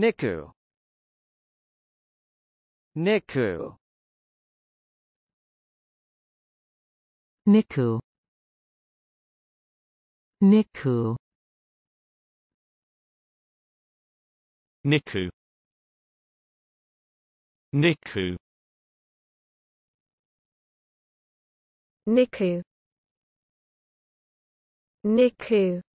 Niku. Niku. Niku. Niku. Niku. Niku. Niku. NICU